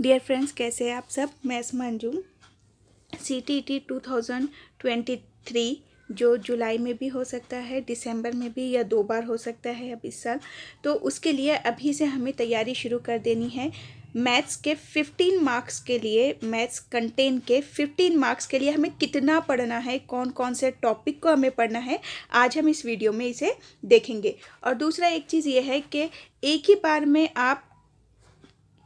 dear friends कैसे हैं आप सब मैं Manju C T T two thousand twenty three जो जुलाई में भी हो सकता है दिसंबर में भी या दो बार हो सकता है अब इस साल तो उसके लिए अभी से हमें तैयारी शुरू कर देनी है मैथ्स के फिफ्टीन मार्क्स के लिए मैथ्स कंटेन के फिफ्टीन मार्क्स के लिए हमें कितना पढ़ना है कौन कौन से टॉपिक को हमें पढ़ना है आज हम इस वीडियो में इसे देखेंगे और दूसरा एक चीज़ ये है कि एक ही बार में आप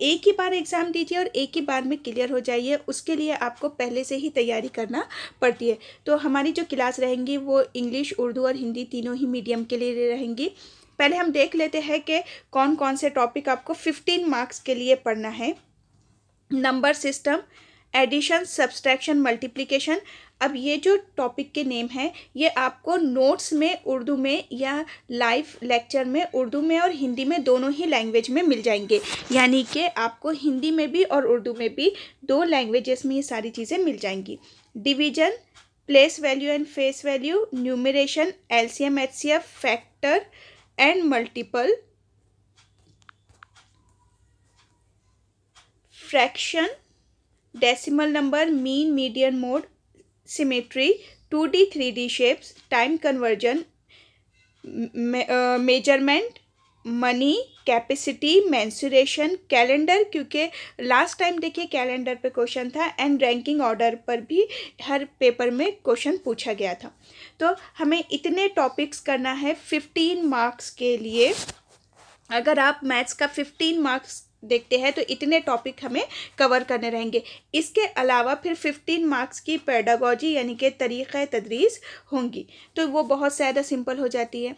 एक ही बार एग्ज़ाम दीजिए और एक ही बार में क्लियर हो जाइए उसके लिए आपको पहले से ही तैयारी करना पड़ती है तो हमारी जो क्लास रहेंगी वो इंग्लिश उर्दू और हिंदी तीनों ही मीडियम के लिए रहेंगी पहले हम देख लेते हैं कि कौन कौन से टॉपिक आपको फिफ्टीन मार्क्स के लिए पढ़ना है number system addition subtraction multiplication अब ये जो टॉपिक के नेम हैं ये आपको नोट्स में उर्दू में या लाइव लेक्चर में उर्दू में और हिंदी में दोनों ही लैंग्वेज में मिल जाएंगे यानी कि आपको हिंदी में भी और उर्दू में भी दो लैंग्वेजेस में ये सारी चीज़ें मिल जाएंगी division place value and face value numeration LCM HCF factor and multiple fraction decimal number mean median mode symmetry two D three D shapes time conversion measurement money capacity mensuration calendar क्योंकि last time देखिए calendar पे question था and ranking order पर भी हर paper में question पूछा गया था तो हमें इतने टॉपिक्स करना है फिफ्टीन मार्क्स के लिए अगर आप मैथ्स का फिफ्टीन मार्क्स देखते हैं तो इतने टॉपिक हमें कवर करने रहेंगे इसके अलावा फिर फिफ्टीन मार्क्स की पैडागोजी यानी कि तरीक़ तदरीस होंगी तो वो बहुत ज़्यादा सिंपल हो जाती है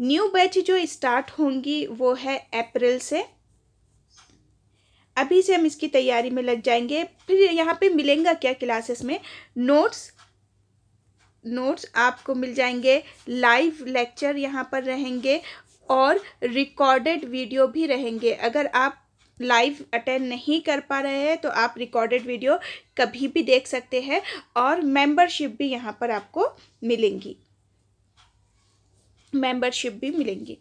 न्यू बैच जो स्टार्ट होंगी वो है अप्रैल से अभी से हम इसकी तैयारी में लग जाएंगे फिर यहाँ पे मिलेंगे क्या क्लासेस में नोट्स नोट्स आपको मिल जाएंगे लाइव लेक्चर यहाँ पर रहेंगे और रिकॉर्डेड वीडियो भी रहेंगे अगर आप लाइव अटेंड नहीं कर पा रहे हैं तो आप रिकॉर्डेड वीडियो कभी भी देख सकते हैं और मेंबरशिप भी यहाँ पर आपको मिलेंगी मेंबरशिप भी मिलेंगी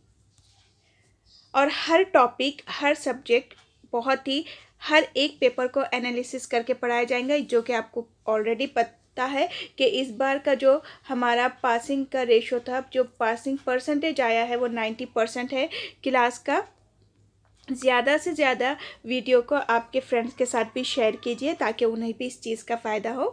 और हर टॉपिक हर सब्जेक्ट बहुत ही हर एक पेपर को एनालिसिस करके पढ़ाया जाएगा जो कि आपको ऑलरेडी सकता है कि इस बार का जो हमारा पासिंग का रेशो था जो पासिंग परसेंटेज आया है वो नाइन्टी परसेंट है क्लास का ज़्यादा से ज़्यादा वीडियो को आपके फ्रेंड्स के साथ भी शेयर कीजिए ताकि उन्हें भी इस चीज़ का फ़ायदा हो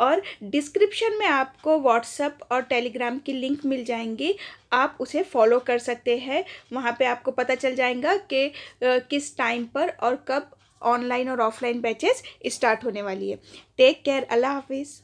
और डिस्क्रिप्शन में आपको व्हाट्सअप और टेलीग्राम की लिंक मिल जाएंगी आप उसे फॉलो कर सकते हैं वहाँ पे आपको पता चल जाएगा कि किस टाइम पर और कब ऑनलाइन और ऑफलाइन बैचेस स्टार्ट होने वाली है टेक केयर अल्लाह हाफिज़